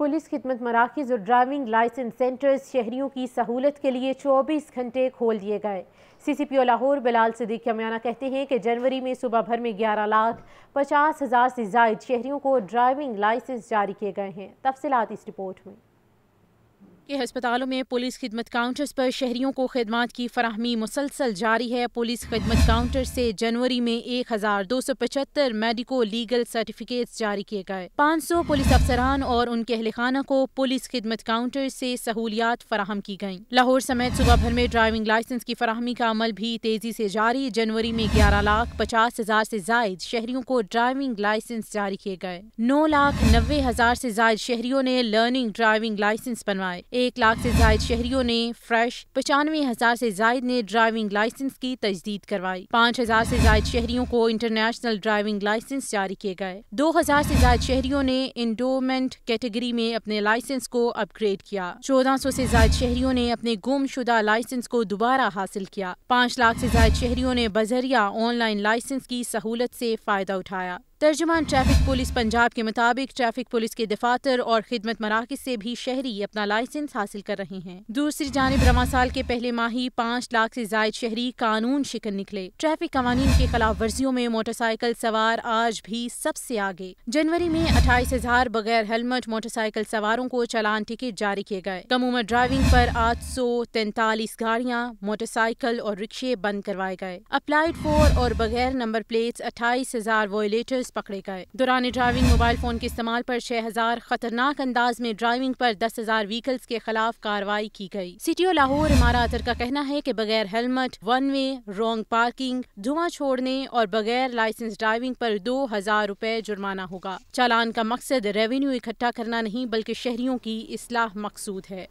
Police खिदमत मराकज़ और driving licence centres शहरीों की सहूलत के लिए चौबीस घंटे खोल दिए गए C C P O Lahore Bilal Siddique Kamiana कहते हैं कि जनवरी में सुबह भर में ग्यारह लाख पचास हज़ार से जायद शहरीों को ड्राइविंग लाइसेंस जारी किए गए हैं तफसलत इस रिपोर्ट में के अस्पतालों में पुलिस खिदमत काउंटर्स पर शहरियों को खिदमत की फरहमी मुसलसल जारी है पुलिस खिदमत काउंटर से जनवरी में एक हज़ार दो सौ पचहत्तर मेडिको लीगल सर्टिफिकेट जारी किए गए पाँच सौ पुलिस अफसरान और उनके अहलखाना को पुलिस खिदमत काउंटर से सहूलियात फराहम की गयी लाहौर समेत सुबह भर में ड्राइविंग लाइसेंस की फरहमी का अमल भी तेजी से जारी जनवरी में ग्यारह लाख पचास हजार ऐसी जायद शहरियों को ड्राइविंग लाइसेंस जारी किए गए नौ लाख नब्बे हजार ऐसी जायद शहरियों ने लर्निंग ड्राइविंग लाइसेंस बनवाए एक लाख से जायद शहरियों ने फ्रेश पचानवे हजार से जायद ने ड्राइविंग लाइसेंस की तजदीद करवाई पाँच हजार से जायद शहरियों को इंटरनेशनल ड्राइविंग लाइसेंस जारी किए गए दो हजार से जायद शहरियों ने इंडोमेंट कैटेगरी में अपने लाइसेंस को अपग्रेड किया चौदह सौ से जायद शहरियों ने अपने गुमशुदा लाइसेंस को दोबारा हासिल किया पाँच लाख से जायद शहरियों ने बजरिया ऑनलाइन लाइसेंस की सहूलत से फायदा उठाया तर्जमान ट्रैफिक पुलिस पंजाब के मुताबिक ट्रैफिक पुलिस के दफातर और खिदमत मराकज से भी शहरी अपना लाइसेंस हासिल कर रहे हैं दूसरी जानब रवा साल के पहले माही पाँच लाख से जायद शहरी कानून शिकन निकले ट्रैफिक कवानीन के खिलाफ वर्जियों में मोटरसाइकिल सवार आज भी सबसे आगे जनवरी में अट्ठाईस हजार बगैर हेलमेट मोटरसाइकिल सवारों को चालान टिकट जारी किए गए कम उम्र ड्राइविंग आरोप आठ सौ तैतालीस गाड़ियाँ मोटरसाइकिल और रिक्शे बंद करवाए गए अप्लाइड फोर और बगैर नंबर प्लेट अट्ठाईस हजार वोलेटर्स पुलिस पकड़े गए दौरान ड्राइविंग मोबाइल फोन के इस्तेमाल पर हजार खतरनाक अंदाज में ड्राइविंग पर हजार व्हीकल्स के खिलाफ कार्रवाई की गई। सिटीओ लाहौर इमारा अतर का कहना है कि बगैर helmet one way wrong parking धुआं छोड़ने और बगैर लाइसेंस ड्राइविंग पर दो हजार रुपए जुर्माना होगा चालान का मकसद रेवेन्यू इकट्ठा करना नहीं बल्कि शहरियों की इसलाह मकसूद है